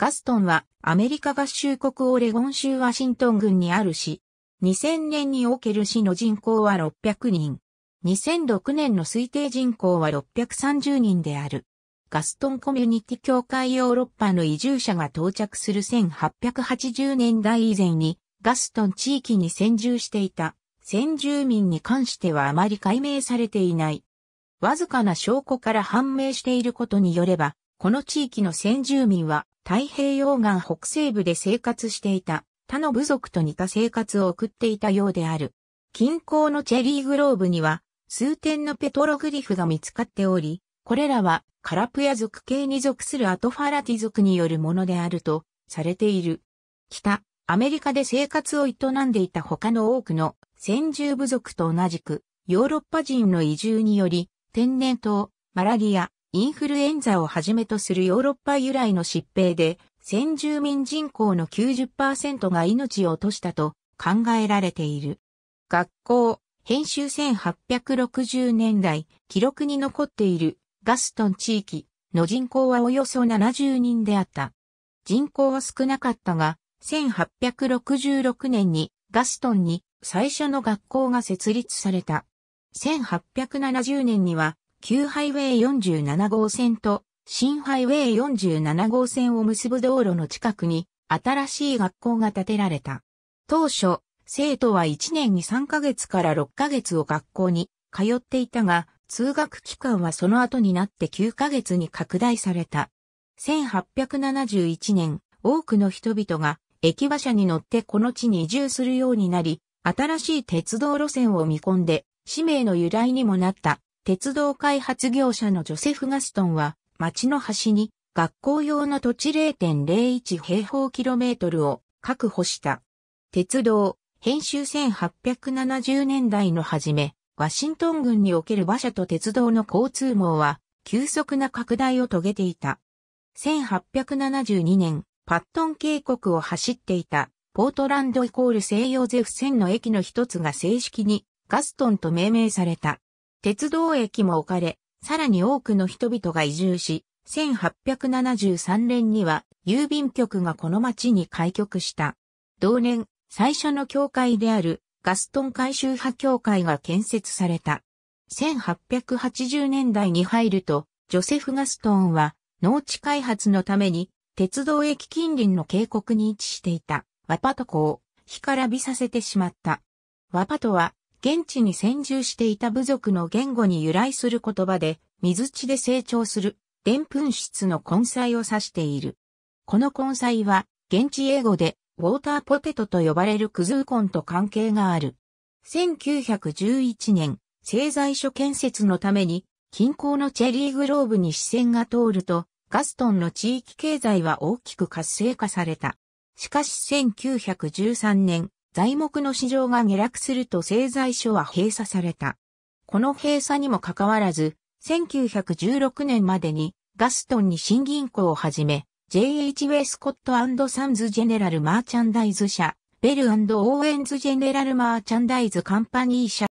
ガストンはアメリカ合衆国オレゴン州ワシントン郡にある市。2000年における市の人口は600人。2006年の推定人口は630人である。ガストンコミュニティ協会ヨーロッパの移住者が到着する1880年代以前にガストン地域に先住していた先住民に関してはあまり解明されていない。わずかな証拠から判明していることによれば、この地域の先住民は太平洋岸北西部で生活していた他の部族と似た生活を送っていたようである。近郊のチェリーグローブには数点のペトログリフが見つかっており、これらはカラプヤ族系に属するアトファラティ族によるものであるとされている。北、アメリカで生活を営んでいた他の多くの先住部族と同じく、ヨーロッパ人の移住により、天然痘、マラリア、インフルエンザをはじめとするヨーロッパ由来の疾病で、先住民人口の90%が命を落としたと考えられている。学校、編集1860年代、記録に残っているガストン地域の人口はおよそ70人であった。人口は少なかったが、1866年にガストンに最初の学校が設立された。1870年には旧ハイウェイ47号線と新ハイウェイ47号線を結ぶ道路の近くに新しい学校が建てられた。当初、生徒は1年に3ヶ月から6ヶ月を学校に通っていたが、通学期間はその後になって9ヶ月に拡大された。1871年、多くの人々が駅馬車に乗ってこの地に移住するようになり、新しい鉄道路線を見込んで、使名の由来にもなった鉄道開発業者のジョセフ・ガストンは、町の端に学校用の土地0.01平方キロメートルを確保した。鉄道、編集1870年代の初め、ワシントン郡における馬車と鉄道の交通網は、急速な拡大を遂げていた。1872年、パットン渓谷を走っていた、ポートランドイコール西洋ゼフ線の駅の一つが正式にガストンと命名された。鉄道駅も置かれ、さらに多くの人々が移住し、1873年には郵便局がこの町に開局した。同年、最初の教会であるガストン改修派教会が建設された。1880年代に入ると、ジョセフ・ガストンは農地開発のために鉄道駅近隣の渓谷に位置していたワパト湖を干からびさせてしまった。ワパトは現地に先住していた部族の言語に由来する言葉で、水地で成長する、でんぷん質の根菜を指している。この根菜は、現地英語で、ウォーターポテトと呼ばれるクズーコンと関係がある。1911年、製材所建設のために、近郊のチェリーグローブに視線が通ると、ガストンの地域経済は大きく活性化された。しかし1913年、材木の市場が下落すると製材所は閉鎖された。この閉鎖にもかかわらず、1916年までにガストンに新銀行をはじめ、JH ウェスコットサンズジェネラルマーチャンダイズ社、ベルオーエンズジェネラルマーチャンダイズカンパニー社、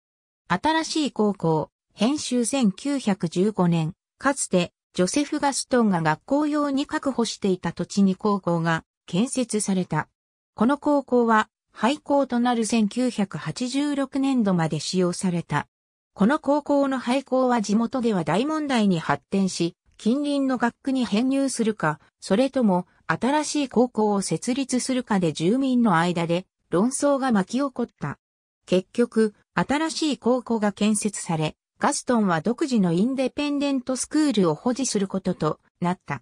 新しい高校、編集1915年、かつてジョセフ・ガストンが学校用に確保していた土地に高校が建設された。この高校は廃校となる1986年度まで使用された。この高校の廃校は地元では大問題に発展し、近隣の学区に編入するか、それとも新しい高校を設立するかで住民の間で論争が巻き起こった。結局、新しい高校が建設され、ガストンは独自のインデペンデントスクールを保持することとなった。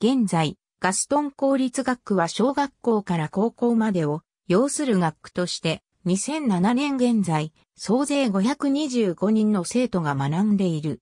現在、ガストン公立学区は小学校から高校までを要する学区として、2007年現在、総勢525人の生徒が学んでいる。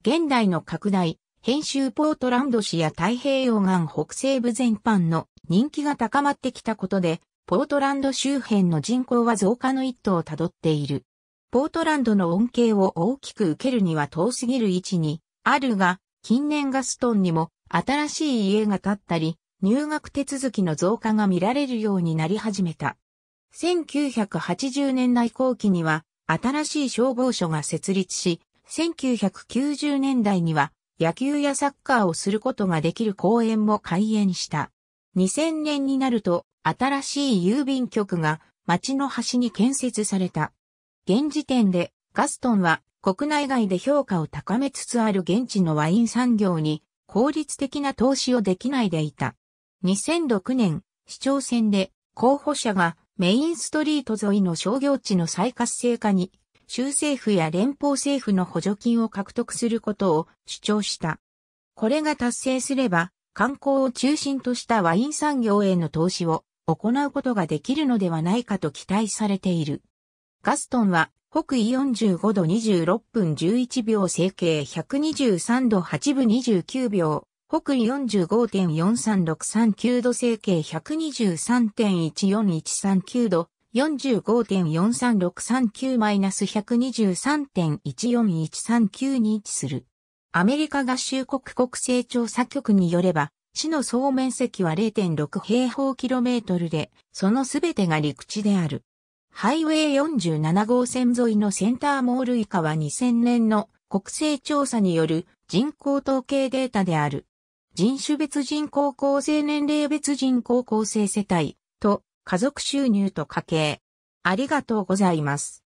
現代の拡大、編集ポートランド市や太平洋岸北西部全般の人気が高まってきたことで、ポートランド周辺の人口は増加の一途をたどっている。ポートランドの恩恵を大きく受けるには遠すぎる位置にあるが、近年ガストンにも新しい家が建ったり、入学手続きの増加が見られるようになり始めた。1980年代後期には新しい消防署が設立し、1990年代には野球やサッカーをすることができる公園も開園した。2000年になると新しい郵便局が街の端に建設された。現時点でガストンは国内外で評価を高めつつある現地のワイン産業に効率的な投資をできないでいた。2006年、市長選で候補者がメインストリート沿いの商業地の再活性化に、州政府や連邦政府の補助金を獲得することを主張した。これが達成すれば、観光を中心としたワイン産業への投資を行うことができるのではないかと期待されている。ガストンは、北緯45度26分11秒整形123度8分29秒、北緯45.43639度整形123.14139度45.43639-123.14139に位置する。アメリカ合衆国国勢調査局によれば、市の総面積は0.6平方キロメートルで、そのすべてが陸地である。ハイウェイ47号線沿いのセンターモール以下は2000年の国勢調査による人口統計データである。人種別人口構成年齢別人口構成世帯と家族収入と家計。ありがとうございます。